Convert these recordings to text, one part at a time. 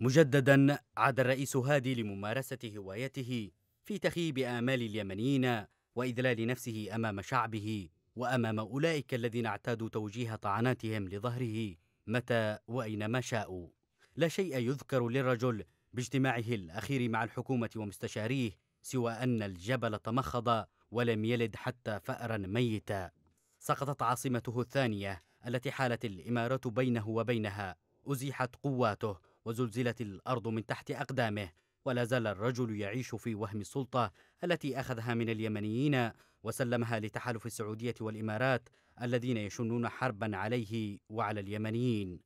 مجددا عاد الرئيس هادي لممارسة هوايته في تخييب آمال اليمنيين وإذلال نفسه أمام شعبه وأمام أولئك الذين اعتادوا توجيه طعناتهم لظهره متى وأينما شاءوا لا شيء يذكر للرجل باجتماعه الأخير مع الحكومة ومستشاريه سوى أن الجبل تمخض ولم يلد حتى فأرا ميتا سقطت عاصمته الثانية التي حالت الإمارة بينه وبينها أزيحت قواته وزلزلت الأرض من تحت أقدامه ولا زال الرجل يعيش في وهم السلطة التي أخذها من اليمنيين وسلمها لتحالف السعودية والإمارات الذين يشنون حربا عليه وعلى اليمنيين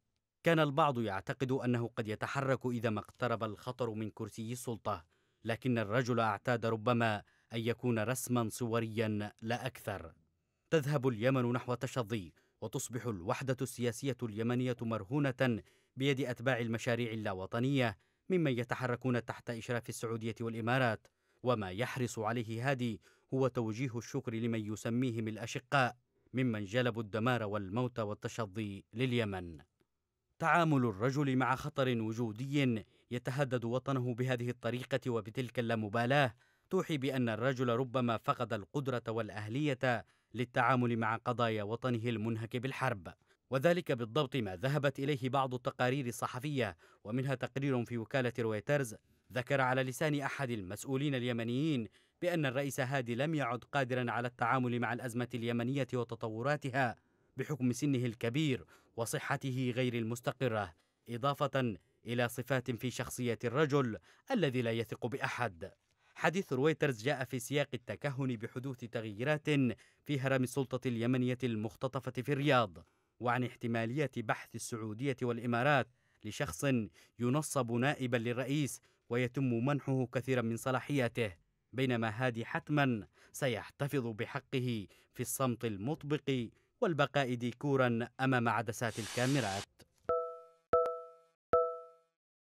كان البعض يعتقد أنه قد يتحرك إذا ما اقترب الخطر من كرسي السلطة لكن الرجل اعتاد ربما أن يكون رسما صوريا لا أكثر تذهب اليمن نحو تشظي وتصبح الوحدة السياسية اليمنية مرهونة بيد أتباع المشاريع اللاوطنية ممن يتحركون تحت إشراف السعودية والإمارات وما يحرص عليه هادي هو توجيه الشكر لمن يسميهم الأشقاء ممن جلبوا الدمار والموت والتشظي لليمن تعامل الرجل مع خطر وجودي يتهدد وطنه بهذه الطريقة وبتلك اللامبالاة توحي بأن الرجل ربما فقد القدرة والأهلية للتعامل مع قضايا وطنه المنهك بالحرب وذلك بالضبط ما ذهبت إليه بعض التقارير الصحفية ومنها تقرير في وكالة رويترز ذكر على لسان أحد المسؤولين اليمنيين بأن الرئيس هادي لم يعد قادرا على التعامل مع الأزمة اليمنية وتطوراتها بحكم سنه الكبير وصحته غير المستقرة إضافة إلى صفات في شخصية الرجل الذي لا يثق بأحد حديث رويترز جاء في سياق التكهن بحدوث تغييرات في هرم السلطة اليمنية المختطفة في الرياض وعن احتمالية بحث السعودية والإمارات لشخص ينصب نائبا للرئيس ويتم منحه كثيرا من صلاحياته بينما هادي حتما سيحتفظ بحقه في الصمت المطبق والبقاء ديكورا أمام عدسات الكاميرات